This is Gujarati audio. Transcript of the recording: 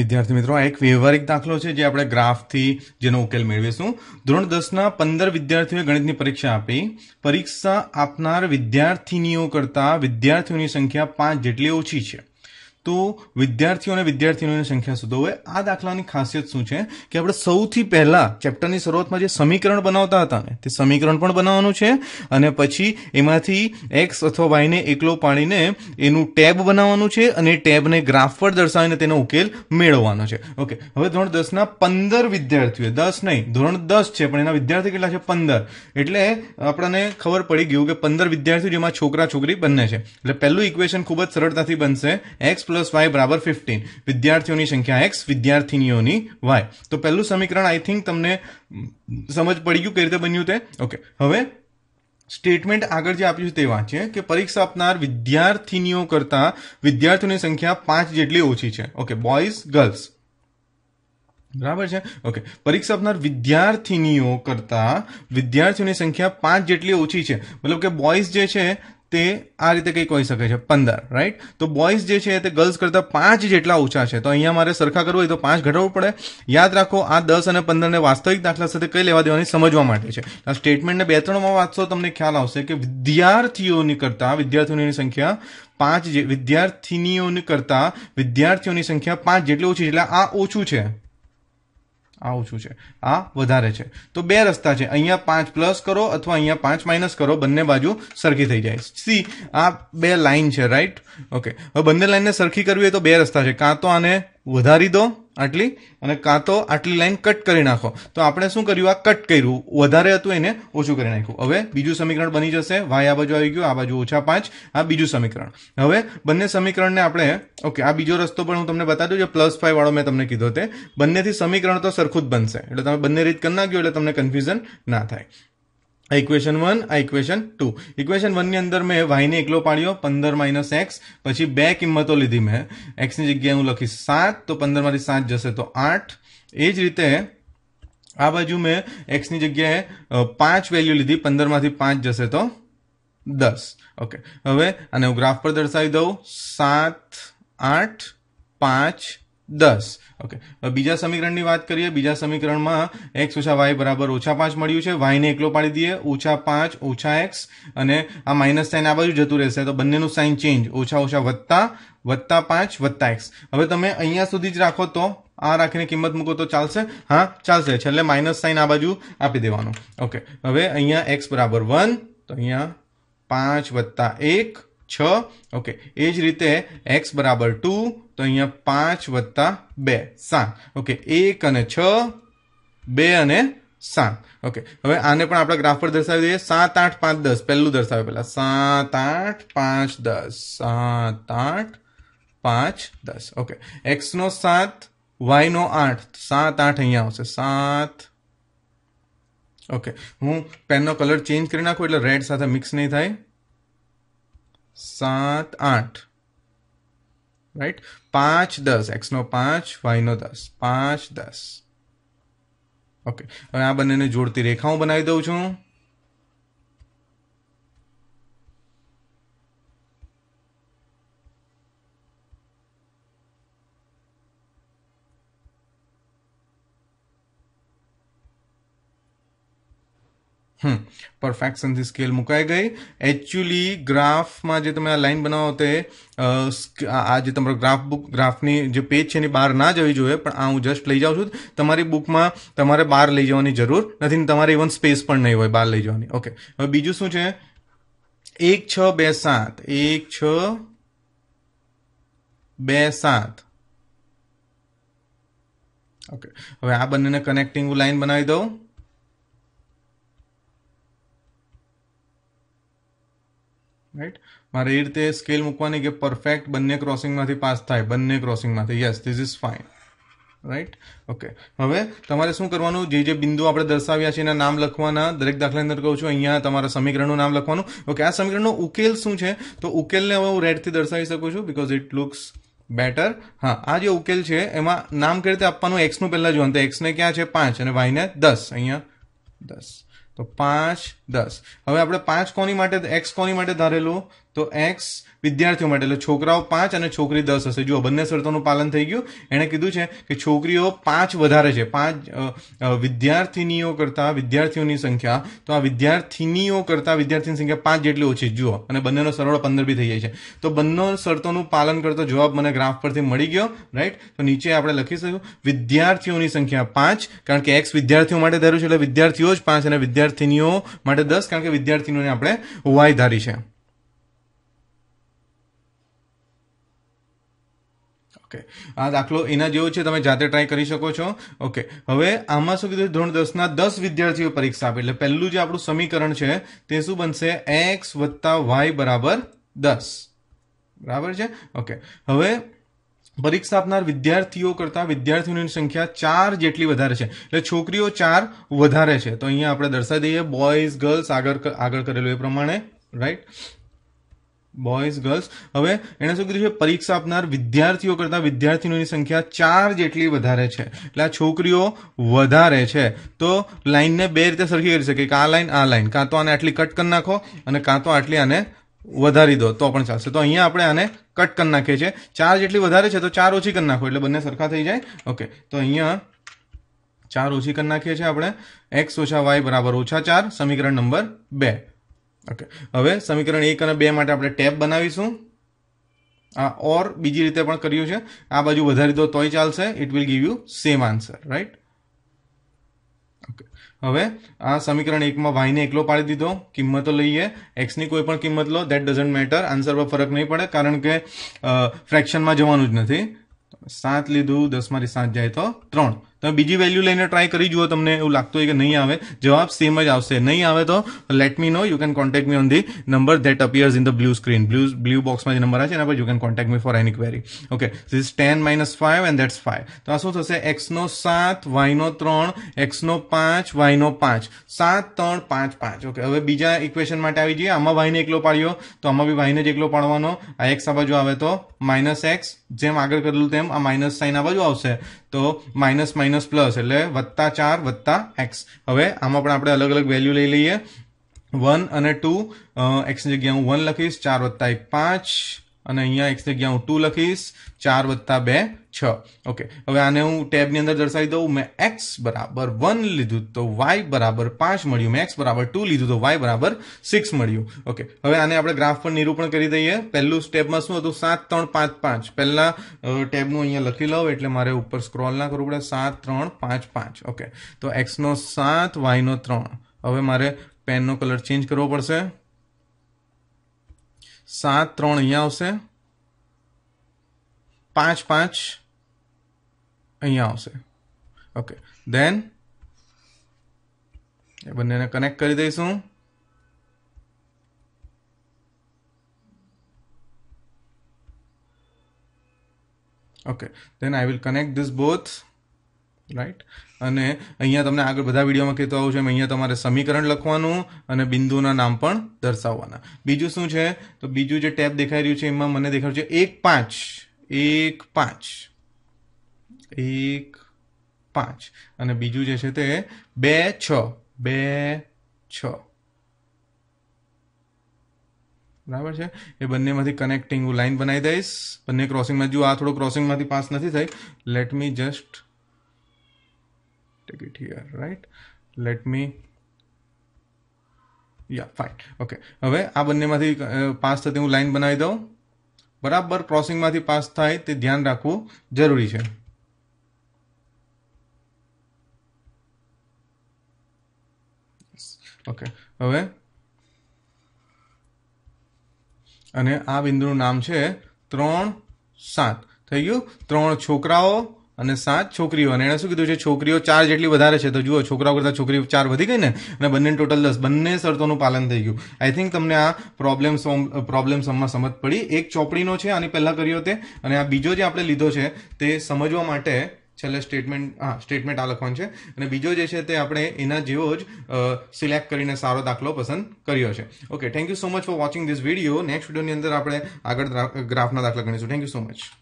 વિદ્યાર્થી મિત્રો આ એક વ્યવહારિક દાખલો છે જે આપણે ગ્રાફથી જેનો ઉકેલ મેળવીશું ધોરણ દસના પંદર વિદ્યાર્થીઓએ ગણિતની પરીક્ષા આપી પરીક્ષા આપનાર વિદ્યાર્થીનીઓ કરતાં વિદ્યાર્થીઓની સંખ્યા પાંચ જેટલી ઓછી છે તો વિદ્યાર્થીઓ અને વિદ્યાર્થીઓની સંખ્યા શોધો હોય આ દાખલાની ખાસિયત શું છે કે આપણે સૌથી પહેલાં ચેપ્ટરની શરૂઆતમાં જે સમીકરણ બનાવતા હતા ને તે સમીકરણ પણ બનાવવાનું છે અને પછી એમાંથી એક્સ અથવા વાયને એકલો પાડીને એનું ટેબ બનાવવાનું છે અને ટેબને ગ્રાફ પર દર્શાવીને તેનો ઉકેલ મેળવવાનો છે ઓકે હવે ધોરણ દસના પંદર વિદ્યાર્થીઓ દસ નહીં ધોરણ દસ છે પણ એના વિદ્યાર્થી કેટલા છે પંદર એટલે આપણને ખબર પડી ગયું કે પંદર વિદ્યાર્થીઓ જેમાં છોકરા છોકરી બંને છે એટલે પહેલું ઇક્વેશન ખૂબ જ સરળતાથી બનશે એક્સ પ્લસ વાય બરાબર ફિફ્ટીન વિદ્યાર્થીઓની સંખ્યા એક્સ વિદ્યાર્થીનીઓની વાય તો પહેલું સમીકરણ આઈ થિંક તમને સમજ પડી ગયું કઈ રીતે બન્યું તે ઓકે હવે સ્ટેટમેન્ટ આગળ જે આપ્યું છે તે વાંચીએ કે પરીક્ષા આપનાર વિદ્યાર્થીનીઓ કરતાં વિદ્યાર્થીઓની સંખ્યા પાંચ જેટલી ઓછી છે ઓકે બોયઝ ગર્લ્સ બરાબર છે ઓકે પરીક્ષા આપનાર વિદ્યાર્થીનીઓ કરતા વિદ્યાર્થીઓની સંખ્યા પાંચ જેટલી ઓછી છે મતલબ કે બોયઝ જે છે તે આ રીતે કંઈ કહી શકે છે પંદર રાઈટ તો બોયઝ જે છે તે ગર્લ્સ કરતાં પાંચ જેટલા ઓછા છે તો અહીંયા મારે સરખા કરવું હોય તો પાંચ ઘટાડવું પડે યાદ રાખો આ દસ અને પંદરને વાસ્તવિક દાખલા સાથે કઈ લેવા દેવાની સમજવા માટે છે આ સ્ટેટમેન્ટને બે ત્રણમાં વાંચશો તમને ખ્યાલ આવશે કે વિદ્યાર્થીઓની કરતાં વિદ્યાર્થીઓની સંખ્યા પાંચ જે વિદ્યાર્થીનીઓની કરતાં વિદ્યાર્થીઓની સંખ્યા પાંચ જેટલી ઓછી એટલે આ ઓછું છે આ ઓછું છે આ વધારે છે તો બે રસ્તા છે અહીંયા પાંચ પ્લસ કરો અથવા અહીંયા પાંચ માઇનસ કરો બંને બાજુ સરખી થઈ જાય સી આ બે લાઇન છે રાઈટ ઓકે હવે બંને લાઇનને સરખી કરવી હોય તો બે રસ્તા છે કાં તો આને વધારી દો આટલી અને કાં તો આટલી લાઈન કટ કરી નાખો તો આપણે શું કર્યું આ કટ કર્યું વધારે હતું એને ઓછું કરી નાખ્યું હવે બીજું સમીકરણ બની જશે વાય આ બાજુ આવી ગયું આ બાજુ ઓછા પાંચ આ બીજું સમીકરણ હવે બંને સમીકરણને આપણે ઓકે આ બીજો રસ્તો પણ હું તમને બતાવી દઉં જે પ્લસ ફાઈવ વાળો મેં તમને કીધો તે બંનેથી સમીકરણ તો સરખું જ બનશે એટલે તમે બંને રીત કરી નાખ્યું એટલે તમને કન્ફ્યુઝન ના થાય a equation 1 a equation 2 equation 1 के अंदर मैं y ने एकलो पाड़ियो 15 - x પછી બે કિંમતો લીધી મે x ની જગ્યાએ હું લખી 7 તો 15 માંથી 7 જશે તો 8 એ જ રીતે આ બાજુ મે x ની જગ્યાએ 5 વેલ્યુ લીધી 15 માંથી 5 જશે તો 10 ઓકે હવે આને હું graph પર દર્શાવી દઉં 7 8 5 દસ ઓકે બીજા સમીકરણની વાત કરીએ બીજા સમીકરણમાં એક્સ ઓછા વાય બરાબર ઓછા પાંચ મળ્યું છે વાયને એકલો પાડી દઈએ ઓછા પાંચ ઓછા એક્સ અને આ માઇનસ સાઇન આ બાજુ જતું રહેશે તો બંનેનું સાઇન ચેન્જ ઓછા ઓછા વત્તા વત્તા પાંચ વત્તા એક્સ હવે તમે અહીંયા સુધી જ રાખો તો આ રાખીને કિંમત મૂકો તો ચાલશે હા ચાલશે છેલ્લે માઇનસ સાઇન આ બાજુ આપી દેવાનું ઓકે હવે અહીંયા એક્સ બરાબર વન તો અહીંયા પાંચ વત્તા એક छके एज रीते एक्स बराबर टू तो अँ पांच वत्ता बे सात ओके एक छत ओके हम आने पर आप ग्राफ पर दर्शा दिए सात आठ पांच दस पहलू दर्शा पे सात आठ पांच दस सात आठ पांच दस ओके एक्स नो सात वाई नो आठ तो सात आठ अँ हो सात ओके हूँ पेन ना कलर चेन्ज कर नाखू एट रेड साथ मिक्स नहीं थे સાત આઠ રાઈટ પાંચ દસ એક્સનો પાંચ વાયનો દસ પાંચ દસ ઓકે હવે આ બંનેને જોડતી રેખાઓ બનાવી દઉં છું પરફેક્શનથી સ્કેલ મુકાઈ ગઈ એકચ્યુઅલી ગ્રાફમાં જે તમે આ લાઇન બનાવો તે આ જે તમારો ગ્રાફ બુક ગ્રાફની જે પેજ છે એની બહાર ના જવી જોઈએ પણ આ હું જસ્ટ લઈ જાઉં છું તમારી બુકમાં તમારે બહાર લઈ જવાની જરૂર નથી ને તમારે ઇવન સ્પેસ પણ નહીં હોય બહાર લઈ જવાની ઓકે હવે બીજું શું છે એક છ બે સાત એક છ બે સાત ઓકે હવે આ બંનેને કનેક્ટિંગ લાઈન બનાવી દઉં રાઈટ મારે એ રીતે સ્કેલ મૂકવાની કે પરફેક્ટ બંને ક્રોસિંગમાંથી પાસ થાય બંને ક્રોસિંગમાંથી yes this is fine right okay હવે તમારે શું કરવાનું જે જે બિંદુ આપણે દર્શાવ્યા છે એના નામ લખવાના દરેક દાખલાની અંદર કહું છું અહીંયા તમારા સમીકરણનું નામ લખવાનું ઓકે આ સમીકરણનો ઉકેલ શું છે તો ઉકેલને હવે હું રેડથી દર્શાવી શકું છું બિકોઝ ઇટ લુક્સ બેટર હા આ જે ઉકેલ છે એમાં નામ કઈ રીતે આપવાનું એક્સનું પહેલાં જોવાનું તો એક્સને ક્યાં છે પાંચ અને વાયને દસ અહીંયા દસ તો પાંચ દસ હવે આપણે પાંચ કોની માટે એક્સ કોની માટે ધારેલું તો એક્સ વિદ્યાર્થીઓ માટે એટલે છોકરાઓ પાંચ અને છોકરી દસ હશે જુઓ બંને શરતોનું પાલન થઈ ગયું એણે કીધું છે કે છોકરીઓ પાંચ વધારે છે પાંચ વિદ્યાર્થીનીઓ કરતાં વિદ્યાર્થીઓની સંખ્યા તો આ વિદ્યાર્થીનીઓ કરતાં વિદ્યાર્થીની સંખ્યા પાંચ જેટલી ઓછી જુઓ અને બંનેનો સરવાળો પંદર બી થઈ જાય છે તો બંને શરતોનું પાલન કરતો જવાબ મને ગ્રાફ પરથી મળી ગયો રાઈટ તો નીચે આપણે લખી લખીશું વિદ્યાર્થીઓની સંખ્યા પાંચ કારણ કે એક્સ વિદ્યાર્થીઓ માટે ધાર્યું છે એટલે વિદ્યાર્થીઓ જ પાંચ અને વિદ્યાર્થીનીઓ માટે માટે દસ કારણ કે વિદ્યાર્થીઓને આપણે વાય ધારી છે ઓકે આ દાખલો એના જેવો છે તમે જાતે ટ્રાય કરી શકો છો ઓકે હવે આમાં શું કીધું ધોરણ દસના દસ વિદ્યાર્થીઓ પરીક્ષા આપે એટલે પહેલું જે આપણું સમીકરણ છે તે શું બનશે એક્સ વત્તા વાય બરાબર દસ બરાબર છે ઓકે હવે પરીક્ષા આપનાર વિદ્યાર્થીઓ કરતાં વિદ્યાર્થીઓની સંખ્યા ચાર જેટલી વધારે છે એટલે છોકરીઓ ચાર વધારે છે તો અહીંયા આપણે દર્શાવી દઈએ બોયઝ ગર્લ્સ આગળ આગળ કરેલું એ પ્રમાણે રાઈટ બોયઝ ગર્લ્સ હવે એણે શું કીધું છે પરીક્ષા આપનાર વિદ્યાર્થીઓ કરતાં વિદ્યાર્થીઓની સંખ્યા ચાર જેટલી વધારે છે એટલે આ છોકરીઓ વધારે છે તો લાઇનને બે રીતે સરખી કરી શકે કે આ લાઇન આ લાઇન કાં તો આને આટલી કટ કરી નાખો અને કાં તો આટલી આને વધારી દો તો પણ ચાલશે તો અહીંયા આપણે આને કટ કરી નાખીએ છીએ ચાર જેટલી વધારે છે તો ચાર ઓછી કરી નાખો એટલે બંને સરખા થઈ જાય ઓકે તો અહીંયા ચાર ઓછી કરી નાખીએ છીએ આપણે એક્સ ઓછા વાય બરાબર ઓછા ચાર સમીકરણ નંબર બે ઓકે હવે સમીકરણ એક અને બે માટે આપણે ટેપ બનાવીશું આ ઓર બીજી રીતે પણ કર્યું છે આ બાજુ વધારી દો તોય ચાલશે it will give you same answer right okay હવે આ સમીકરણ એકમાં વાયને એકલો પાડી દીધો કિંમતો લઈએ એક્સની કોઈ પણ કિંમત લો દેટ ડઝન્ટ મેટર આન્સર પર ફરક નહીં પડે કારણ કે ફ્રેક્શનમાં જવાનું જ નથી સાત લીધું દસમાંથી સાત જાય તો ત્રણ તમે બીજી વેલ્યુ લઈને ટ્રાય કરી જુઓ તમને એવું લાગતું હોય કે નહીં આવે જવાબ સેમ જ આવશે નહીં આવે તો let me know you can contact me on the number that appears in the blue screen blue blue બોક્સમાં જે નંબર છે એના પર you can contact me for any query okay this ten minus five and that's five તો આ શું થશે એક્સનો સાત વાયનો ત્રણ એક્સનો પાંચ વાયનો પાંચ સાત ત્રણ પાંચ પાંચ ઓકે હવે બીજા ઇક્વેશન માટે આવી જઈએ આમાં વાયને એકલો પાડ્યો તો આમાં બી વાયને જ એકલો પાડવાનો આ એક્સ આ બાજુ આવે તો માઇનસ એક્સ જેમ આગળ કરેલું તેમ આ માઇનસ સાઇન આ બાજુ આવશે તો માઇનસ માઇનસ પ્લસ એટલે વત્તા ચાર વત્તા એક્સ હવે આમાં પણ આપણે અલગ અલગ વેલ્યુ લઈ લઈએ વન અને ટુ એક્સની જગ્યાએ હું વન લખીશ ચાર વત્તા એક પાંચ અને અહીંયા એક્સ જગ્યા હું ટુ લખીશ ચાર વત્તા બે છ ઓકે હવે આને હું ટેબની અંદર દર્શાવી દઉં મેં એક્સ બરાબર વન લીધું તો વાય બરાબર પાંચ મળ્યું મેં એક્સ બરાબર ટુ લીધું તો વાય બરાબર સિક્સ મળ્યું ઓકે હવે આને આપણે ગ્રાફ પર નિરૂપણ કરી દઈએ પહેલું સ્ટેપમાં શું હતું સાત ત્રણ પાંચ પાંચ પહેલાં ટેબનું અહીંયા લખી લઉં એટલે મારે ઉપર સ્ક્રોલ ના કરવું પડે સાત ત્રણ પાંચ પાંચ ઓકે તો એક્સનો સાત વાયનો ત્રણ હવે મારે પેનનો કલર ચેન્જ કરવો પડશે 7 3 यहां આવશે 5 5 અહીં આવશે ઓકે ધેન એ બંનેને કનેક્ટ કરી દઈશ okay then I will connect this both right અને અહીંયા તમને આગળ બધા વિડીયોમાં કહેતો આવું છે અહીંયા તમારે સમીકરણ લખવાનું અને બિંદુના નામ પણ દર્શાવવાના બીજું શું છે તો બીજું જે ટેબ દેખાઈ રહ્યું છે એમાં મને દેખાડ્યું છે એક પાંચ એક પાંચ એક પાંચ અને બીજું જે છે તે બે છ બે છ બરાબર છે એ બંનેમાંથી કનેક્ટિંગ હું લાઈન બનાવી દઈશ બંને ક્રોસિંગમાં જો આ થોડું ક્રોસિંગમાંથી પાસ નથી થઈ let me just take it here right let me yeah fine okay હવે આ બંનેમાંથી પાસ થતી હું લાઈન બનાવી દઉં બરાબર ક્રોસિંગમાંથી પાસ થાય તે ધ્યાન રાખવું જરૂરી છે ઓકે હવે અને આ બિંદુનું નામ છે ત્રણ સાત થઈ ગયું ત્રણ છોકરાઓ અને સાત છોકરીઓ અને એણે શું કીધું છે છોકરીઓ ચાર જેટલી વધારે છે તો જુઓ છોકરાઓ કરતાં છોકરીઓ ચાર વધી ગઈ ને અને બંને ટોટલ દસ બંને શરતોનું પાલન થઈ ગયું આઈ થિંક તમને આ પ્રોબ્લેમ સોમ પ્રોબ્લેમ સમમાં સમજ પડી એક ચોપડીનો છે આની પહેલાં કર્યો તે અને આ બીજો જે આપણે લીધો છે તે સમજવા માટે છેલ્લે સ્ટેટમેન્ટ હા સ્ટેટમેન્ટ આ લખવાનું છે અને બીજો જે છે તે આપણે એના જેવો જ સિલેક્ટ કરીને સારો દાખલો પસંદ કર્યો છે okay thank you so much for watching this video next વિડીયોની અંદર આપણે આગળ ગ્રાફના દાખલા ગણીશું થેન્ક યુ સો મચ